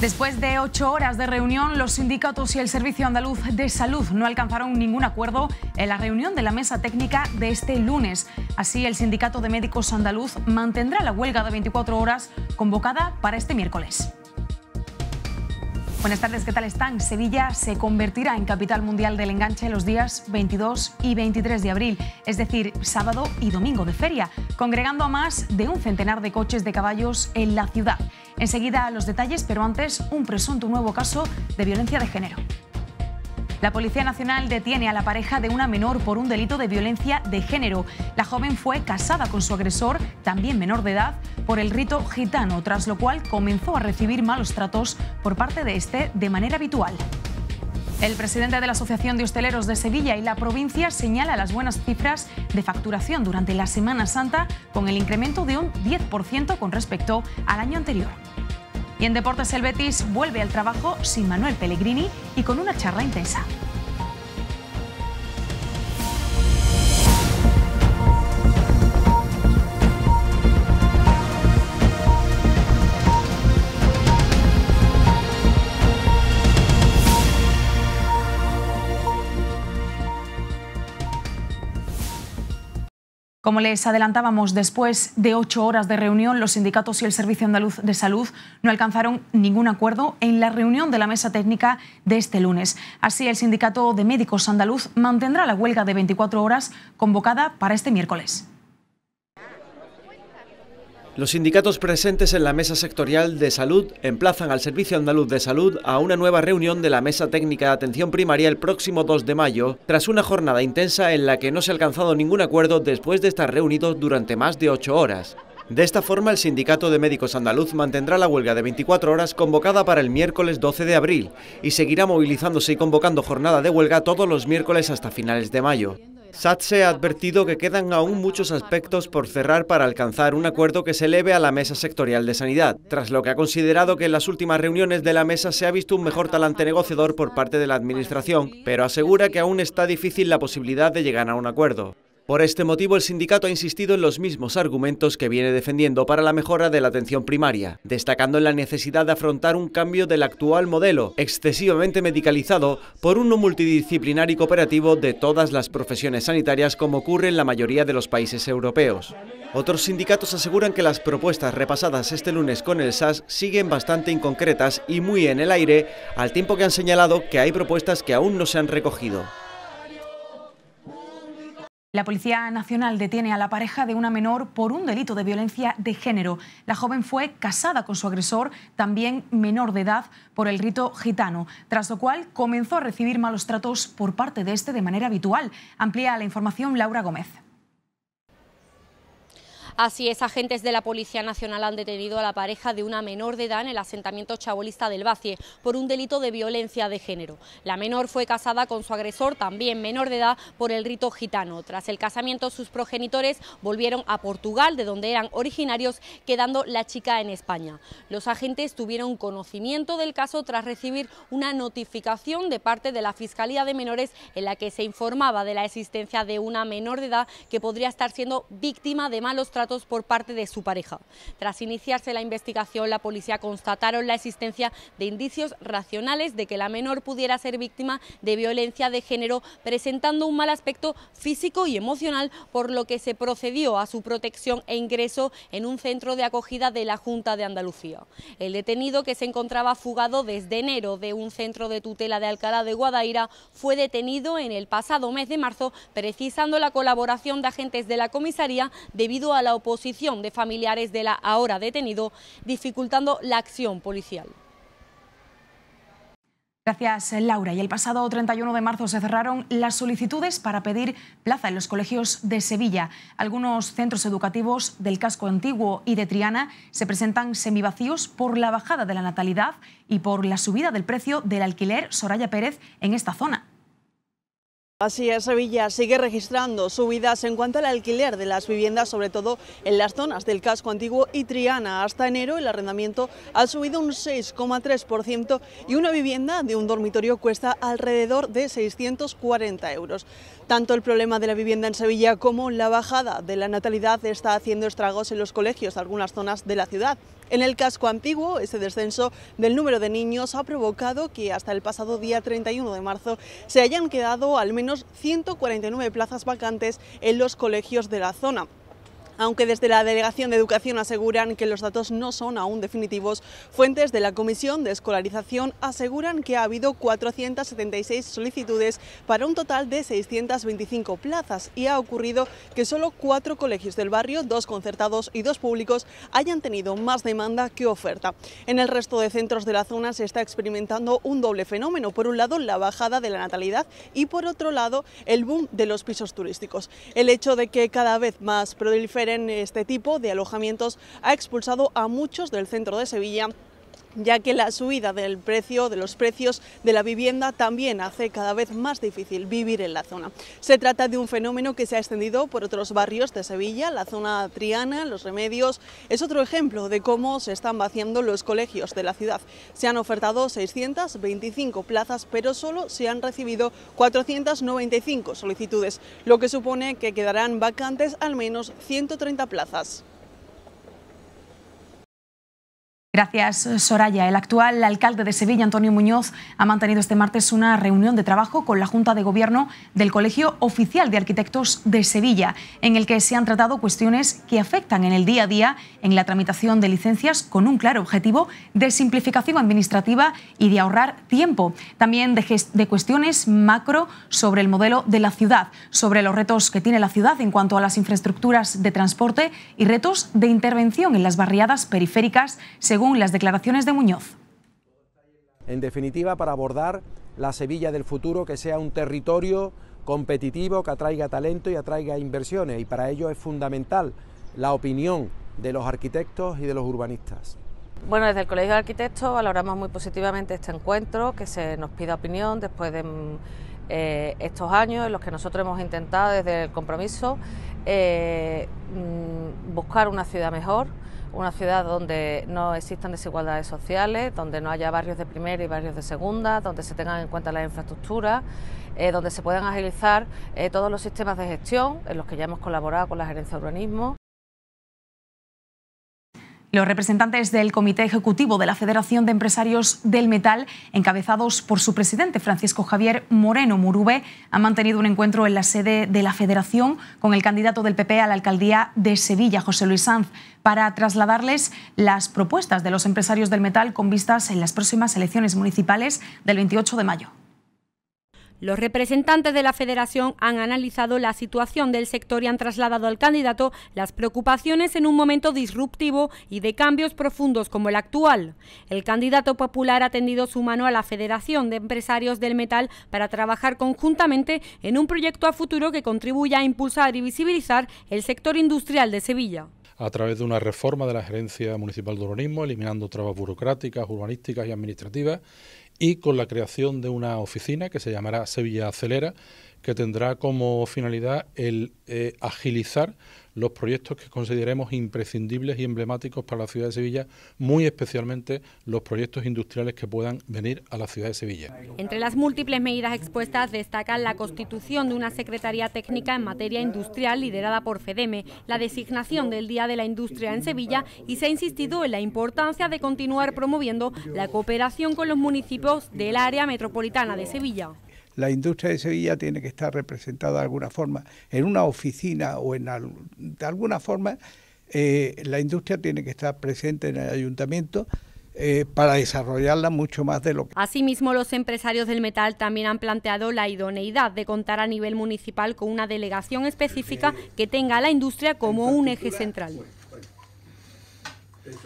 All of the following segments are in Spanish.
Después de ocho horas de reunión, los sindicatos y el Servicio Andaluz de Salud no alcanzaron ningún acuerdo en la reunión de la mesa técnica de este lunes. Así, el Sindicato de Médicos Andaluz mantendrá la huelga de 24 horas convocada para este miércoles. Buenas tardes, ¿qué tal están? Sevilla se convertirá en capital mundial del enganche los días 22 y 23 de abril, es decir, sábado y domingo de feria, congregando a más de un centenar de coches de caballos en la ciudad. Enseguida los detalles, pero antes un presunto nuevo caso de violencia de género. La Policía Nacional detiene a la pareja de una menor por un delito de violencia de género. La joven fue casada con su agresor, también menor de edad, por el rito gitano, tras lo cual comenzó a recibir malos tratos por parte de este de manera habitual. El presidente de la Asociación de Hosteleros de Sevilla y la provincia señala las buenas cifras de facturación durante la Semana Santa con el incremento de un 10% con respecto al año anterior. Y en deportes el Betis vuelve al trabajo sin Manuel Pellegrini y con una charla intensa. Como les adelantábamos, después de ocho horas de reunión, los sindicatos y el Servicio Andaluz de Salud no alcanzaron ningún acuerdo en la reunión de la mesa técnica de este lunes. Así, el Sindicato de Médicos Andaluz mantendrá la huelga de 24 horas convocada para este miércoles. Los sindicatos presentes en la Mesa Sectorial de Salud emplazan al Servicio Andaluz de Salud a una nueva reunión de la Mesa Técnica de Atención Primaria el próximo 2 de mayo, tras una jornada intensa en la que no se ha alcanzado ningún acuerdo después de estar reunidos durante más de ocho horas. De esta forma, el Sindicato de Médicos Andaluz mantendrá la huelga de 24 horas convocada para el miércoles 12 de abril y seguirá movilizándose y convocando jornada de huelga todos los miércoles hasta finales de mayo. SATSE ha advertido que quedan aún muchos aspectos por cerrar para alcanzar un acuerdo que se eleve a la mesa sectorial de sanidad, tras lo que ha considerado que en las últimas reuniones de la mesa se ha visto un mejor talante negociador por parte de la Administración, pero asegura que aún está difícil la posibilidad de llegar a un acuerdo. Por este motivo, el sindicato ha insistido en los mismos argumentos que viene defendiendo para la mejora de la atención primaria, destacando en la necesidad de afrontar un cambio del actual modelo, excesivamente medicalizado, por uno multidisciplinar y cooperativo de todas las profesiones sanitarias como ocurre en la mayoría de los países europeos. Otros sindicatos aseguran que las propuestas repasadas este lunes con el SAS siguen bastante inconcretas y muy en el aire, al tiempo que han señalado que hay propuestas que aún no se han recogido. La Policía Nacional detiene a la pareja de una menor por un delito de violencia de género. La joven fue casada con su agresor, también menor de edad, por el rito gitano, tras lo cual comenzó a recibir malos tratos por parte de este de manera habitual. Amplía la información Laura Gómez. Así es, agentes de la Policía Nacional han detenido a la pareja de una menor de edad en el asentamiento chabolista del Vacie por un delito de violencia de género. La menor fue casada con su agresor, también menor de edad, por el rito gitano. Tras el casamiento, sus progenitores volvieron a Portugal, de donde eran originarios, quedando la chica en España. Los agentes tuvieron conocimiento del caso tras recibir una notificación de parte de la Fiscalía de Menores en la que se informaba de la existencia de una menor de edad que podría estar siendo víctima de malos tratamientos por parte de su pareja. Tras iniciarse la investigación, la policía constataron la existencia de indicios racionales de que la menor pudiera ser víctima de violencia de género, presentando un mal aspecto físico y emocional, por lo que se procedió a su protección e ingreso en un centro de acogida de la Junta de Andalucía. El detenido, que se encontraba fugado desde enero de un centro de tutela de Alcalá de Guadaira, fue detenido en el pasado mes de marzo, precisando la colaboración de agentes de la comisaría debido a la oposición de familiares de la ahora detenido, dificultando la acción policial. Gracias, Laura. Y el pasado 31 de marzo se cerraron las solicitudes para pedir plaza en los colegios de Sevilla. Algunos centros educativos del casco antiguo y de Triana se presentan semivacíos por la bajada de la natalidad y por la subida del precio del alquiler Soraya Pérez en esta zona. Así es, Sevilla sigue registrando subidas en cuanto al alquiler de las viviendas, sobre todo en las zonas del casco antiguo y Triana. Hasta enero el arrendamiento ha subido un 6,3% y una vivienda de un dormitorio cuesta alrededor de 640 euros. Tanto el problema de la vivienda en Sevilla como la bajada de la natalidad está haciendo estragos en los colegios de algunas zonas de la ciudad. En el casco antiguo, ese descenso del número de niños ha provocado que hasta el pasado día 31 de marzo se hayan quedado al menos 149 plazas vacantes en los colegios de la zona aunque desde la Delegación de Educación aseguran que los datos no son aún definitivos. Fuentes de la Comisión de Escolarización aseguran que ha habido 476 solicitudes para un total de 625 plazas y ha ocurrido que solo cuatro colegios del barrio, dos concertados y dos públicos, hayan tenido más demanda que oferta. En el resto de centros de la zona se está experimentando un doble fenómeno. Por un lado, la bajada de la natalidad y por otro lado, el boom de los pisos turísticos. El hecho de que cada vez más proliferen en este tipo de alojamientos ha expulsado a muchos del centro de Sevilla ya que la subida del precio, de los precios de la vivienda también hace cada vez más difícil vivir en la zona. Se trata de un fenómeno que se ha extendido por otros barrios de Sevilla, la zona Triana, Los Remedios. Es otro ejemplo de cómo se están vaciando los colegios de la ciudad. Se han ofertado 625 plazas, pero solo se han recibido 495 solicitudes, lo que supone que quedarán vacantes al menos 130 plazas. Gracias, Soraya. El actual alcalde de Sevilla, Antonio Muñoz, ha mantenido este martes una reunión de trabajo con la Junta de Gobierno del Colegio Oficial de Arquitectos de Sevilla, en el que se han tratado cuestiones que afectan en el día a día en la tramitación de licencias con un claro objetivo de simplificación administrativa y de ahorrar tiempo. También de, cuestiones macro sobre el modelo de la ciudad, sobre los retos que tiene la ciudad en cuanto a las infraestructuras de transporte y retos de intervención en las barriadas periféricas, las declaraciones de Muñoz. En definitiva, para abordar la Sevilla del futuro, que sea un territorio competitivo, que atraiga talento y atraiga inversiones. Y para ello es fundamental la opinión de los arquitectos y de los urbanistas. Bueno, desde el Colegio de Arquitectos valoramos muy positivamente este encuentro, que se nos pida opinión después de eh, estos años en los que nosotros hemos intentado desde el compromiso eh, mm, buscar una ciudad mejor una ciudad donde no existan desigualdades sociales, donde no haya barrios de primera y barrios de segunda, donde se tengan en cuenta las infraestructuras, eh, donde se puedan agilizar eh, todos los sistemas de gestión en los que ya hemos colaborado con la Gerencia de Urbanismo. Los representantes del Comité Ejecutivo de la Federación de Empresarios del Metal, encabezados por su presidente Francisco Javier Moreno Murube, han mantenido un encuentro en la sede de la Federación con el candidato del PP a la alcaldía de Sevilla, José Luis Sanz, para trasladarles las propuestas de los empresarios del metal con vistas en las próximas elecciones municipales del 28 de mayo. Los representantes de la federación han analizado la situación del sector y han trasladado al candidato las preocupaciones en un momento disruptivo y de cambios profundos como el actual. El candidato popular ha tendido su mano a la Federación de Empresarios del Metal para trabajar conjuntamente en un proyecto a futuro que contribuya a impulsar y visibilizar el sector industrial de Sevilla a través de una reforma de la Gerencia Municipal de Urbanismo, eliminando trabas burocráticas, urbanísticas y administrativas, y con la creación de una oficina que se llamará Sevilla Acelera, que tendrá como finalidad el eh, agilizar los proyectos que consideremos imprescindibles y emblemáticos para la ciudad de Sevilla, muy especialmente los proyectos industriales que puedan venir a la ciudad de Sevilla. Entre las múltiples medidas expuestas destacan la constitución de una Secretaría Técnica en materia industrial liderada por FEDEME, la designación del Día de la Industria en Sevilla y se ha insistido en la importancia de continuar promoviendo la cooperación con los municipios del área metropolitana de Sevilla la industria de Sevilla tiene que estar representada de alguna forma, en una oficina o en de alguna forma, eh, la industria tiene que estar presente en el ayuntamiento. Eh, para desarrollarla mucho más de lo que. Asimismo, los empresarios del metal también han planteado la idoneidad de contar a nivel municipal con una delegación específica que tenga a la industria como un eje central. Eso,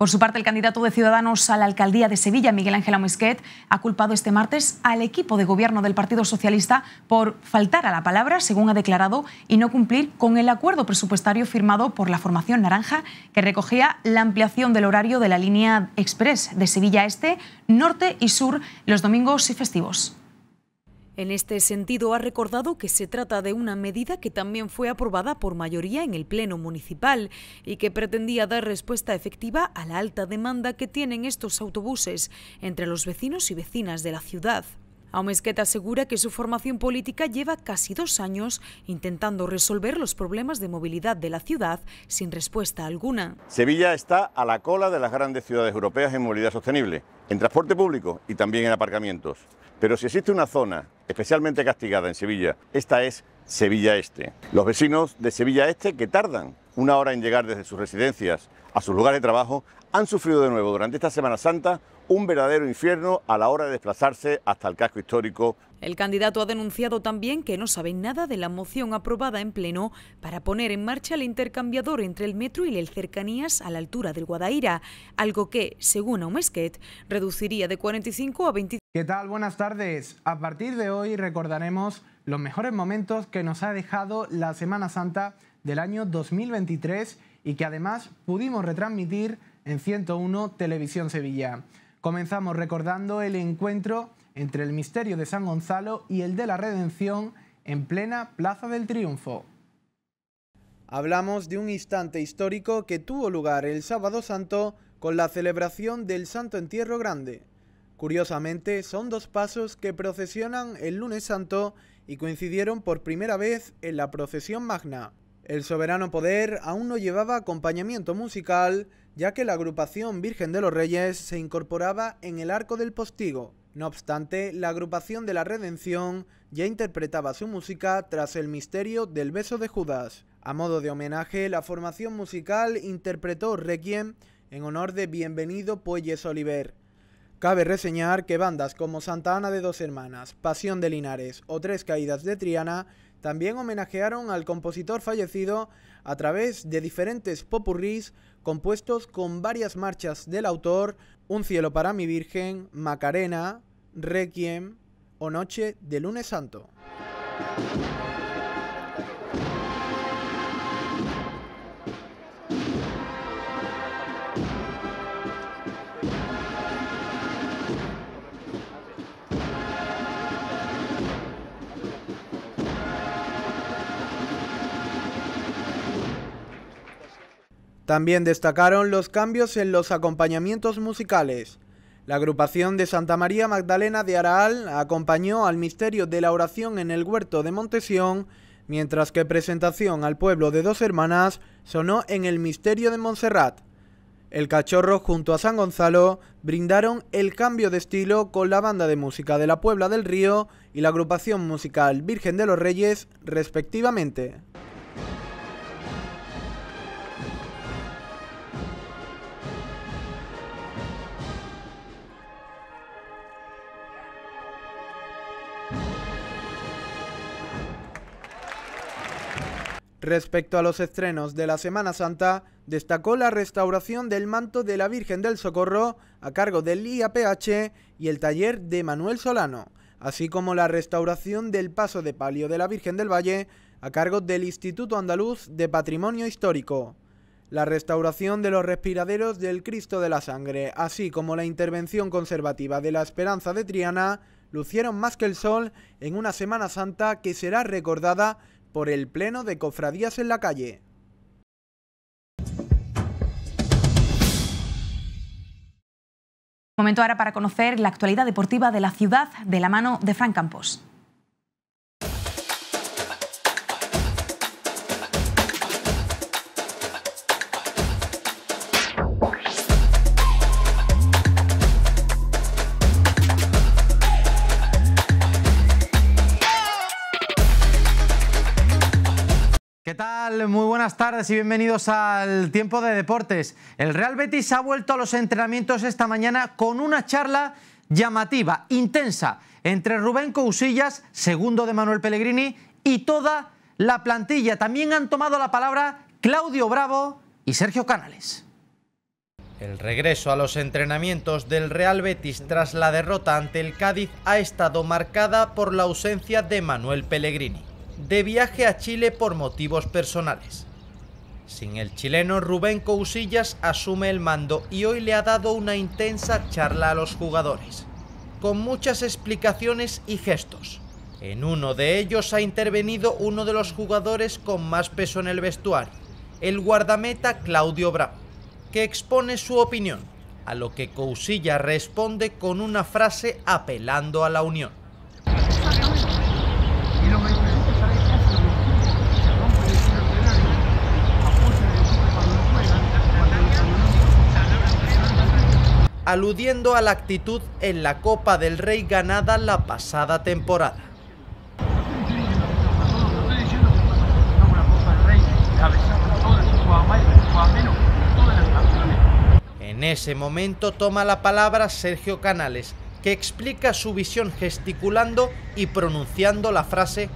por su parte, el candidato de Ciudadanos a la alcaldía de Sevilla, Miguel Ángel Moisquet, ha culpado este martes al equipo de gobierno del Partido Socialista por faltar a la palabra, según ha declarado, y no cumplir con el acuerdo presupuestario firmado por la formación naranja, que recogía la ampliación del horario de la línea express de Sevilla Este, Norte y Sur los domingos y festivos. En este sentido, ha recordado que se trata de una medida que también fue aprobada por mayoría en el Pleno Municipal y que pretendía dar respuesta efectiva a la alta demanda que tienen estos autobuses entre los vecinos y vecinas de la ciudad. Aumesqueta asegura que su formación política lleva casi dos años intentando resolver los problemas de movilidad de la ciudad sin respuesta alguna. Sevilla está a la cola de las grandes ciudades europeas en movilidad sostenible, en transporte público y también en aparcamientos. Pero si existe una zona especialmente castigada en Sevilla, esta es Sevilla Este. Los vecinos de Sevilla Este que tardan una hora en llegar desde sus residencias a sus lugares de trabajo han sufrido de nuevo durante esta Semana Santa un verdadero infierno a la hora de desplazarse hasta el casco histórico. El candidato ha denunciado también que no sabe nada de la moción aprobada en pleno para poner en marcha el intercambiador entre el metro y el cercanías a la altura del Guadaira, algo que, según Aumesquet, reduciría de 45 a 25 ¿Qué tal? Buenas tardes. A partir de hoy recordaremos los mejores momentos que nos ha dejado la Semana Santa del año 2023 y que además pudimos retransmitir en 101 Televisión Sevilla. Comenzamos recordando el encuentro entre el misterio de San Gonzalo y el de la Redención en plena Plaza del Triunfo. Hablamos de un instante histórico que tuvo lugar el sábado santo con la celebración del Santo Entierro Grande. Curiosamente, son dos pasos que procesionan el lunes santo y coincidieron por primera vez en la procesión magna. El soberano poder aún no llevaba acompañamiento musical, ya que la agrupación Virgen de los Reyes se incorporaba en el Arco del Postigo. No obstante, la agrupación de la Redención ya interpretaba su música tras el misterio del beso de Judas. A modo de homenaje, la formación musical interpretó Requiem en honor de Bienvenido Puelles Oliver, Cabe reseñar que bandas como Santa Ana de Dos Hermanas, Pasión de Linares o Tres Caídas de Triana también homenajearon al compositor fallecido a través de diferentes popurris compuestos con varias marchas del autor, Un cielo para mi Virgen, Macarena, Requiem o Noche de lunes santo. También destacaron los cambios en los acompañamientos musicales. La agrupación de Santa María Magdalena de Araal acompañó al misterio de la oración en el huerto de Montesión, mientras que Presentación al pueblo de dos hermanas sonó en el misterio de Montserrat. El Cachorro junto a San Gonzalo brindaron el cambio de estilo con la banda de música de la Puebla del Río y la agrupación musical Virgen de los Reyes, respectivamente. Respecto a los estrenos de la Semana Santa, destacó la restauración del manto de la Virgen del Socorro a cargo del IAPH y el taller de Manuel Solano, así como la restauración del paso de palio de la Virgen del Valle a cargo del Instituto Andaluz de Patrimonio Histórico. La restauración de los respiraderos del Cristo de la Sangre, así como la intervención conservativa de la Esperanza de Triana, lucieron más que el sol en una Semana Santa que será recordada por el Pleno de Cofradías en la Calle. Momento ahora para conocer la actualidad deportiva de la ciudad de la mano de Fran Campos. Muy buenas tardes y bienvenidos al Tiempo de Deportes. El Real Betis ha vuelto a los entrenamientos esta mañana con una charla llamativa, intensa, entre Rubén Cousillas, segundo de Manuel Pellegrini, y toda la plantilla. También han tomado la palabra Claudio Bravo y Sergio Canales. El regreso a los entrenamientos del Real Betis tras la derrota ante el Cádiz ha estado marcada por la ausencia de Manuel Pellegrini de viaje a Chile por motivos personales. Sin el chileno, Rubén Cousillas asume el mando y hoy le ha dado una intensa charla a los jugadores, con muchas explicaciones y gestos. En uno de ellos ha intervenido uno de los jugadores con más peso en el vestuario, el guardameta Claudio Bravo, que expone su opinión, a lo que Cousilla responde con una frase apelando a la unión. aludiendo a la actitud en la Copa del Rey ganada la pasada temporada. En ese momento toma la palabra Sergio Canales, que explica su visión gesticulando y pronunciando la frase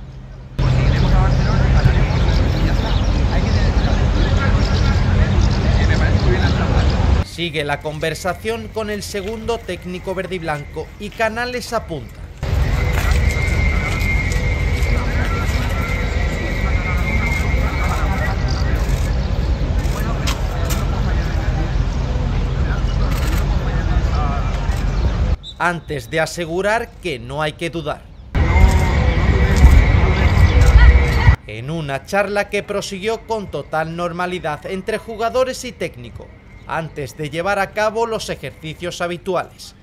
Sigue la conversación con el segundo técnico verde y blanco y Canales apunta. Antes de asegurar que no hay que dudar. En una charla que prosiguió con total normalidad entre jugadores y técnico, antes de llevar a cabo los ejercicios habituales.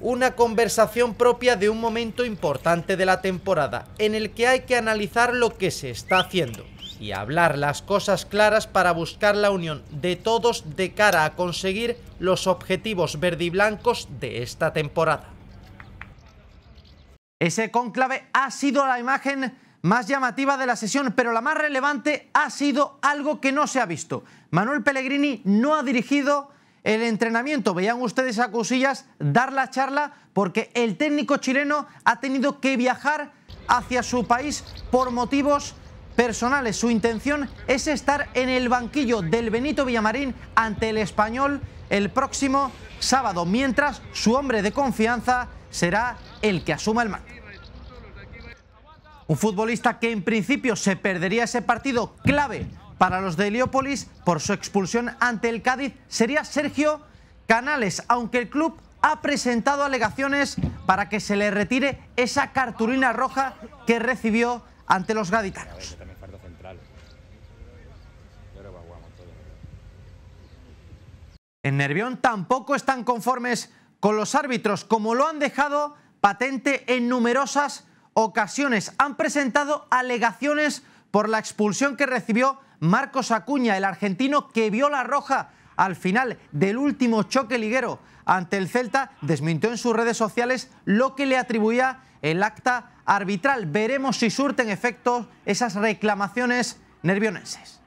Una conversación propia de un momento importante de la temporada, en el que hay que analizar lo que se está haciendo y hablar las cosas claras para buscar la unión de todos de cara a conseguir los objetivos verdiblancos de esta temporada. Ese conclave ha sido la imagen más llamativa de la sesión, pero la más relevante ha sido algo que no se ha visto. Manuel Pellegrini no ha dirigido el entrenamiento. Veían ustedes a Cosillas dar la charla porque el técnico chileno ha tenido que viajar hacia su país por motivos personales. Su intención es estar en el banquillo del Benito Villamarín ante el español el próximo sábado, mientras su hombre de confianza será el que asuma el mando. Un futbolista que en principio se perdería ese partido clave para los de Heliópolis por su expulsión ante el Cádiz sería Sergio Canales, aunque el club ha presentado alegaciones para que se le retire esa cartulina roja que recibió ante los gaditanos. En Nervión tampoco están conformes con los árbitros, como lo han dejado patente en numerosas ocasiones han presentado alegaciones por la expulsión que recibió Marcos Acuña, el argentino que vio la roja al final del último choque liguero ante el Celta, desmintió en sus redes sociales lo que le atribuía el acta arbitral. Veremos si surten efecto esas reclamaciones nervionenses.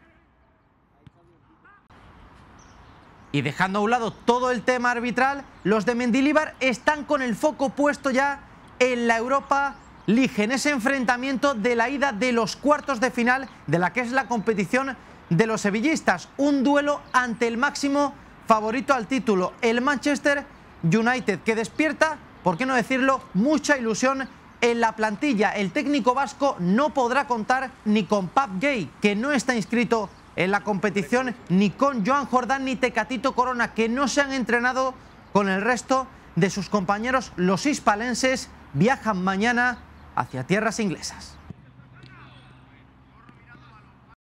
Y dejando a un lado todo el tema arbitral, los de Mendilíbar están con el foco puesto ya en la Europa Ligen ese enfrentamiento de la ida de los cuartos de final de la que es la competición de los sevillistas. Un duelo ante el máximo favorito al título, el Manchester United, que despierta, por qué no decirlo, mucha ilusión en la plantilla. El técnico vasco no podrá contar ni con Pap Gay, que no está inscrito en la competición, ni con Joan Jordán ni Tecatito Corona, que no se han entrenado con el resto de sus compañeros. Los hispalenses viajan mañana hacia tierras inglesas.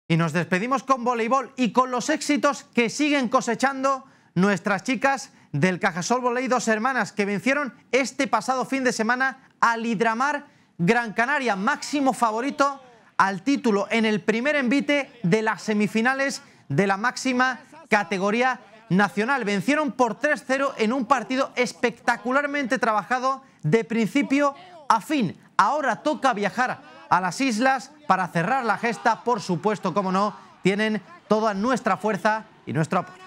Y nos despedimos con voleibol y con los éxitos que siguen cosechando nuestras chicas del Cajasol Voley dos hermanas que vencieron este pasado fin de semana al Hidramar Gran Canaria, máximo favorito al título en el primer envite de las semifinales de la máxima categoría nacional. Vencieron por 3-0 en un partido espectacularmente trabajado de principio a fin. Ahora toca viajar a las islas para cerrar la gesta, por supuesto, como no, tienen toda nuestra fuerza y nuestro apoyo.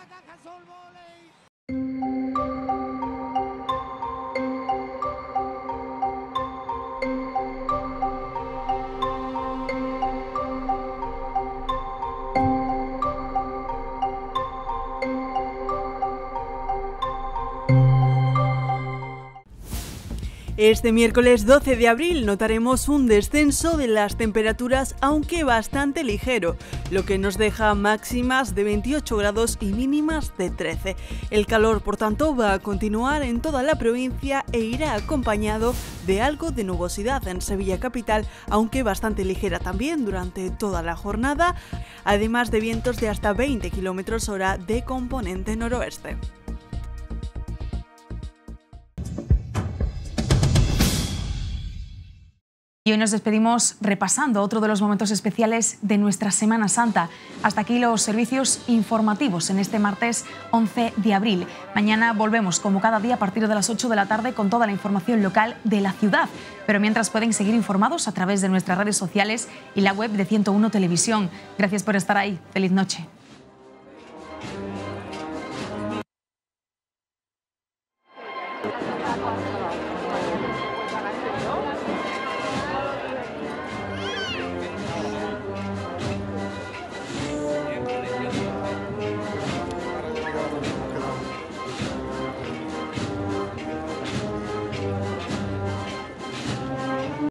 Este miércoles 12 de abril notaremos un descenso de las temperaturas, aunque bastante ligero, lo que nos deja máximas de 28 grados y mínimas de 13. El calor, por tanto, va a continuar en toda la provincia e irá acompañado de algo de nubosidad en Sevilla capital, aunque bastante ligera también durante toda la jornada, además de vientos de hasta 20 km hora de componente noroeste. Y hoy nos despedimos repasando otro de los momentos especiales de nuestra Semana Santa. Hasta aquí los servicios informativos en este martes 11 de abril. Mañana volvemos como cada día a partir de las 8 de la tarde con toda la información local de la ciudad. Pero mientras pueden seguir informados a través de nuestras redes sociales y la web de 101 Televisión. Gracias por estar ahí. Feliz noche.